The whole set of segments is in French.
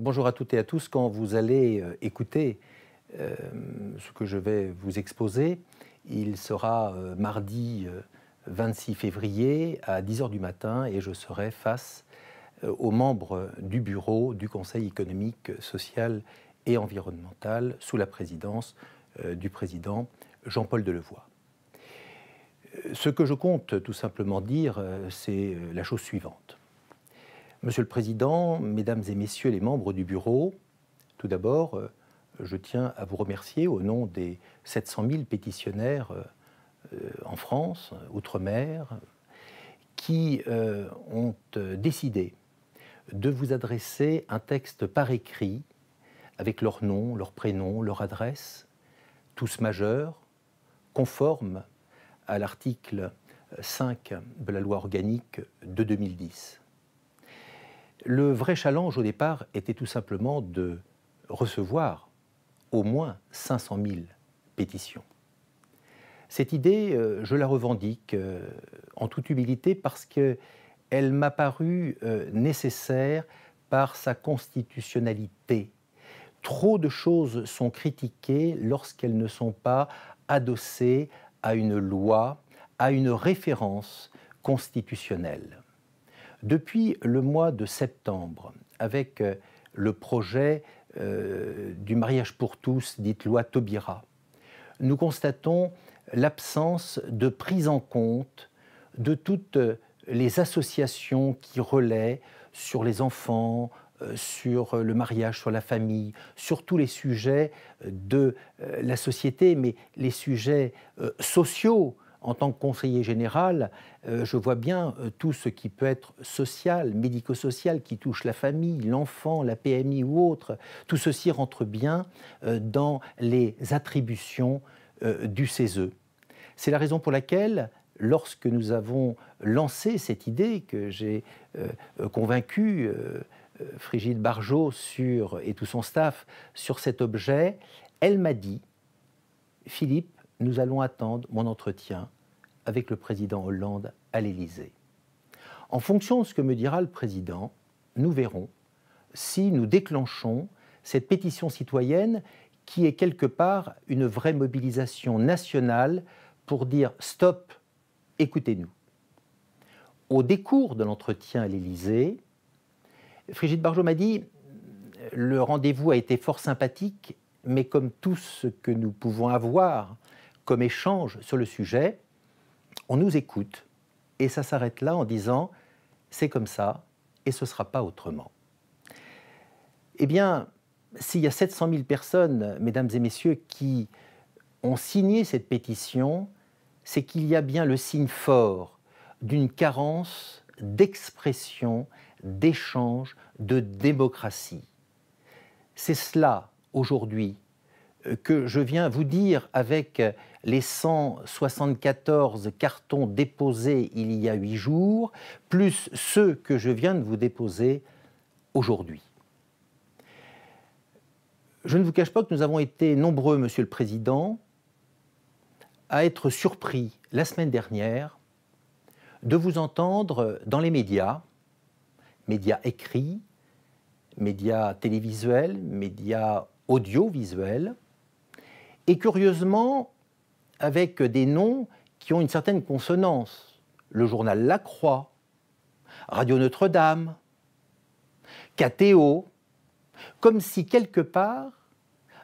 Bonjour à toutes et à tous. Quand vous allez euh, écouter euh, ce que je vais vous exposer, il sera euh, mardi 26 février à 10h du matin et je serai face aux membres du bureau du Conseil économique, social et environnemental sous la présidence du président Jean-Paul Delevoye. Ce que je compte tout simplement dire, c'est la chose suivante. Monsieur le Président, Mesdames et Messieurs les membres du Bureau, tout d'abord, euh, je tiens à vous remercier au nom des 700 000 pétitionnaires euh, euh, en France, outre-mer, qui ont décidé de vous adresser un texte par écrit avec leur nom, leur prénom, leur adresse, tous majeurs, conformes à l'article 5 de la loi organique de 2010. Le vrai challenge au départ était tout simplement de recevoir au moins 500 000 pétitions. Cette idée, euh, je la revendique euh, en toute humilité parce qu'elle m'a paru euh, nécessaire par sa constitutionnalité. Trop de choses sont critiquées lorsqu'elles ne sont pas adossées à une loi, à une référence constitutionnelle. Depuis le mois de septembre, avec euh, le projet euh, du mariage pour tous, dite loi Taubira, nous constatons l'absence de prise en compte de toutes euh, les associations qui relaient sur les enfants, sur le mariage, sur la famille, sur tous les sujets de la société, mais les sujets sociaux, en tant que conseiller général, euh, je vois bien euh, tout ce qui peut être social, médico-social, qui touche la famille, l'enfant, la PMI ou autre. Tout ceci rentre bien euh, dans les attributions du CESE. C'est la raison pour laquelle, lorsque nous avons lancé cette idée que j'ai convaincu Frigide Barjot sur, et tout son staff sur cet objet, elle m'a dit, Philippe, nous allons attendre mon entretien avec le président Hollande à l'Élysée. En fonction de ce que me dira le président, nous verrons si nous déclenchons cette pétition citoyenne qui est quelque part une vraie mobilisation nationale pour dire stop, écoutez-nous. Au décours de l'entretien à l'Élysée, Frigide Barjot m'a dit le rendez-vous a été fort sympathique, mais comme tout ce que nous pouvons avoir comme échange sur le sujet, on nous écoute et ça s'arrête là en disant c'est comme ça et ce ne sera pas autrement. Eh bien, s'il y a 700 000 personnes, mesdames et messieurs, qui ont signé cette pétition, c'est qu'il y a bien le signe fort d'une carence d'expression, d'échange, de démocratie. C'est cela, aujourd'hui, que je viens vous dire avec les 174 cartons déposés il y a huit jours, plus ceux que je viens de vous déposer aujourd'hui. Je ne vous cache pas que nous avons été nombreux, Monsieur le Président, à être surpris la semaine dernière de vous entendre dans les médias, médias écrits, médias télévisuels, médias audiovisuels, et curieusement avec des noms qui ont une certaine consonance. Le journal La Croix, Radio Notre-Dame, KTO, comme si quelque part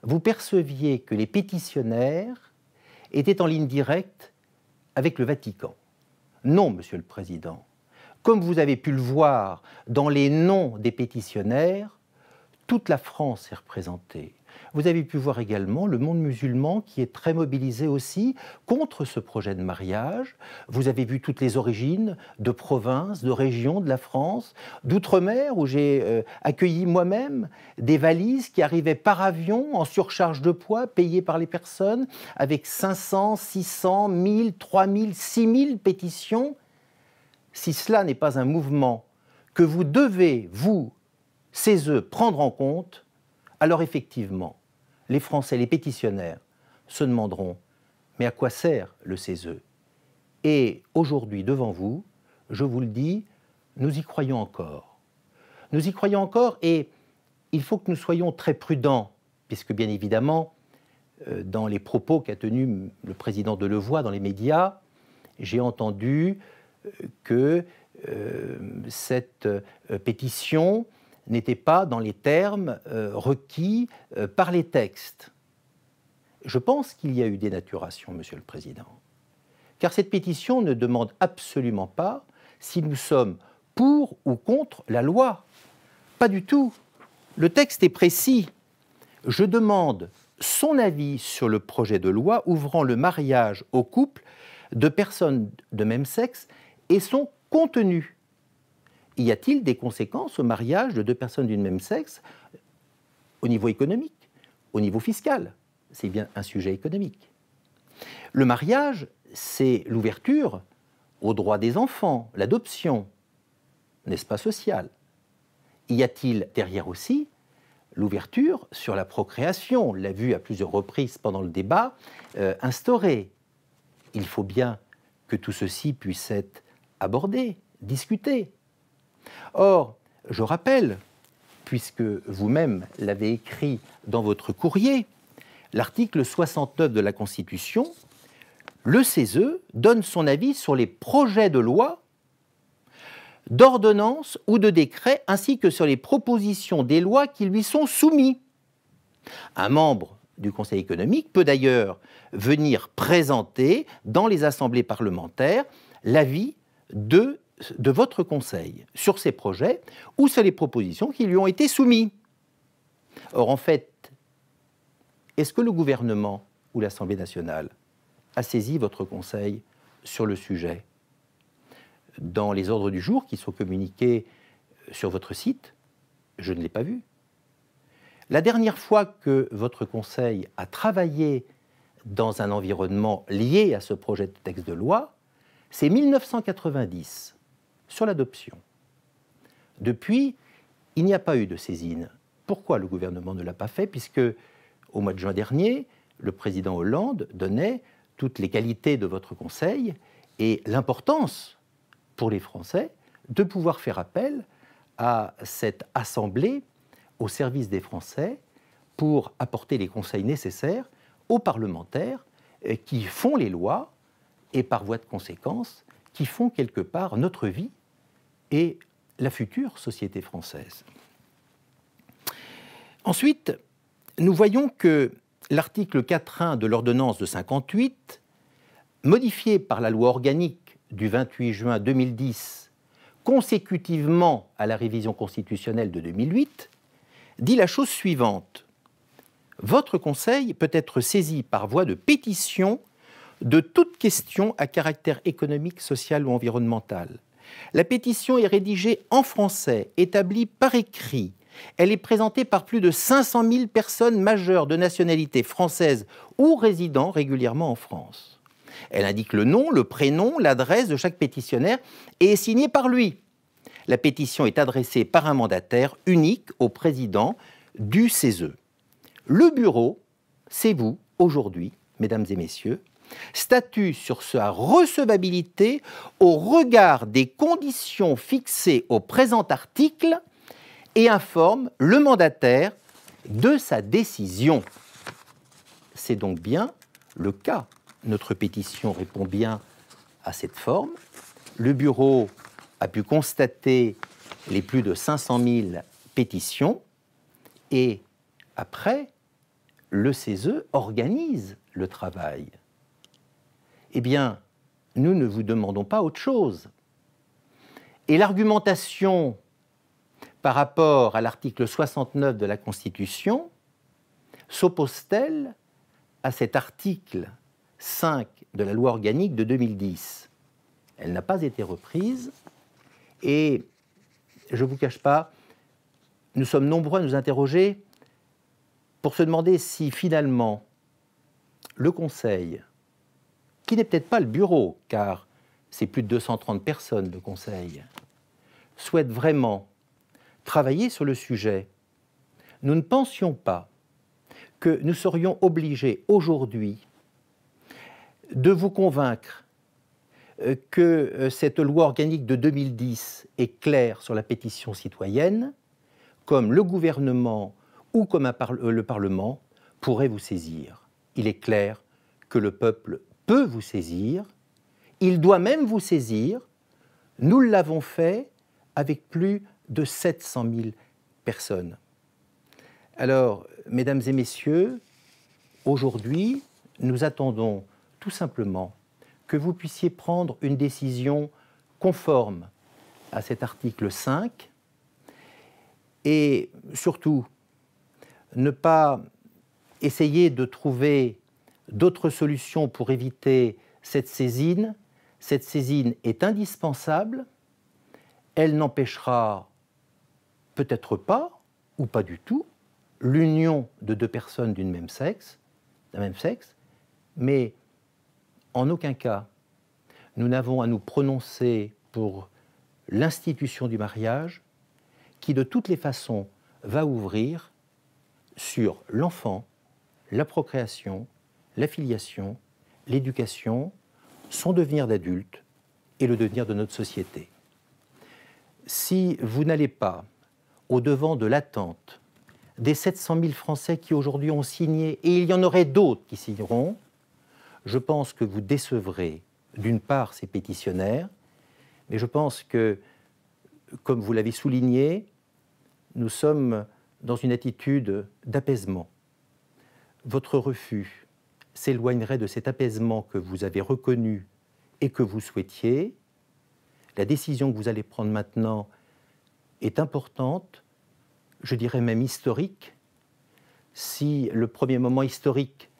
vous perceviez que les pétitionnaires étaient en ligne directe avec le Vatican. Non, Monsieur le Président. Comme vous avez pu le voir dans les noms des pétitionnaires, toute la France est représentée. Vous avez pu voir également le monde musulman qui est très mobilisé aussi contre ce projet de mariage. Vous avez vu toutes les origines de provinces, de régions de la France, d'outre-mer, où j'ai euh, accueilli moi-même des valises qui arrivaient par avion en surcharge de poids, payées par les personnes, avec 500, 600, 1000, 3000, 6000 pétitions. Si cela n'est pas un mouvement que vous devez, vous, ces prendre en compte, alors effectivement, les Français, les pétitionnaires, se demanderont mais à quoi sert le CESE Et aujourd'hui, devant vous, je vous le dis, nous y croyons encore. Nous y croyons encore et il faut que nous soyons très prudents, puisque bien évidemment, euh, dans les propos qu'a tenus le président Delevoye dans les médias, j'ai entendu euh, que euh, cette pétition n'était pas dans les termes euh, requis euh, par les textes. Je pense qu'il y a eu dénaturation, Monsieur le Président. Car cette pétition ne demande absolument pas si nous sommes pour ou contre la loi. Pas du tout. Le texte est précis. Je demande son avis sur le projet de loi ouvrant le mariage au couple de personnes de même sexe et son contenu y a-t-il des conséquences au mariage de deux personnes du même sexe au niveau économique, au niveau fiscal C'est bien un sujet économique. Le mariage, c'est l'ouverture aux droits des enfants, l'adoption, n'est-ce pas social Y a-t-il derrière aussi l'ouverture sur la procréation On l'a vu à plusieurs reprises pendant le débat, euh, instaurée. Il faut bien que tout ceci puisse être abordé, discuté. Or, je rappelle, puisque vous-même l'avez écrit dans votre courrier, l'article 69 de la Constitution, le CESE donne son avis sur les projets de loi, d'ordonnance ou de décret, ainsi que sur les propositions des lois qui lui sont soumises. Un membre du Conseil économique peut d'ailleurs venir présenter dans les assemblées parlementaires l'avis de de votre conseil sur ces projets ou sur les propositions qui lui ont été soumises. Or, en fait, est-ce que le gouvernement ou l'Assemblée nationale a saisi votre conseil sur le sujet Dans les ordres du jour qui sont communiqués euh, sur votre site, je ne l'ai pas vu. La dernière fois que votre conseil a travaillé dans un environnement lié à ce projet de texte de loi, c'est 1990 sur l'adoption. Depuis, il n'y a pas eu de saisine. Pourquoi le gouvernement ne l'a pas fait Puisque, au mois de juin dernier, le président Hollande donnait toutes les qualités de votre Conseil et l'importance pour les Français de pouvoir faire appel à cette Assemblée au service des Français pour apporter les conseils nécessaires aux parlementaires euh, qui font les lois et par voie de conséquence qui font quelque part notre vie et la future société française. Ensuite, nous voyons que l'article 4.1 de l'ordonnance de 58, modifié par la loi organique du 28 juin 2010, consécutivement à la révision constitutionnelle de 2008, dit la chose suivante. Votre Conseil peut être saisi par voie de pétition de toute question à caractère économique, social ou environnemental. La pétition est rédigée en français, établie par écrit. Elle est présentée par plus de 500 000 personnes majeures de nationalité française ou résidant régulièrement en France. Elle indique le nom, le prénom, l'adresse de chaque pétitionnaire et est signée par lui. La pétition est adressée par un mandataire unique au président du CESE. Le bureau, c'est vous aujourd'hui, mesdames et messieurs, Statut sur sa recevabilité au regard des conditions fixées au présent article et informe le mandataire de sa décision. C'est donc bien le cas. Notre pétition répond bien à cette forme. Le bureau a pu constater les plus de 500 000 pétitions et après, le CESE organise le travail eh bien, nous ne vous demandons pas autre chose. Et l'argumentation par rapport à l'article 69 de la Constitution s'oppose-t-elle à cet article 5 de la loi organique de 2010 Elle n'a pas été reprise et, je ne vous cache pas, nous sommes nombreux à nous interroger pour se demander si finalement le Conseil, qui n'est peut-être pas le bureau, car c'est plus de 230 personnes de Conseil, souhaite vraiment travailler sur le sujet, nous ne pensions pas que nous serions obligés aujourd'hui de vous convaincre euh, que euh, cette loi organique de 2010 est claire sur la pétition citoyenne, comme le gouvernement ou comme euh, le Parlement pourrait vous saisir. Il est clair que le peuple peut vous saisir, il doit même vous saisir. Nous l'avons fait avec plus de 700 000 personnes. Alors, mesdames et messieurs, aujourd'hui, nous attendons tout simplement que vous puissiez prendre une décision conforme à cet article 5 et surtout ne pas essayer de trouver d'autres solutions pour éviter cette saisine. Cette saisine est indispensable. Elle n'empêchera peut-être pas, ou pas du tout, l'union de deux personnes d'une même sexe, d'un même sexe, mais en aucun cas, nous n'avons à nous prononcer pour l'institution du mariage, qui de toutes les façons va ouvrir sur l'enfant, la procréation l'affiliation, l'éducation, son devenir d'adulte et le devenir de notre société. Si vous n'allez pas au-devant de l'attente des 700 000 Français qui aujourd'hui ont signé, et il y en aurait d'autres qui signeront, je pense que vous décevrez d'une part ces pétitionnaires, mais je pense que, comme vous l'avez souligné, nous sommes dans une attitude d'apaisement. Votre refus, s'éloignerait de cet apaisement que vous avez reconnu et que vous souhaitiez, la décision que vous allez prendre maintenant est importante, je dirais même historique. Si le premier moment historique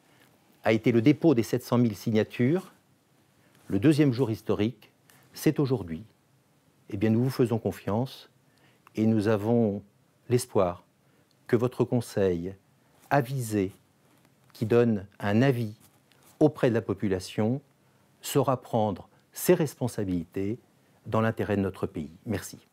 a été le dépôt des 700 000 signatures, le deuxième jour historique, c'est aujourd'hui. Eh bien, nous vous faisons confiance et nous avons l'espoir que votre conseil avisé qui donne un avis auprès de la population saura prendre ses responsabilités dans l'intérêt de notre pays. Merci.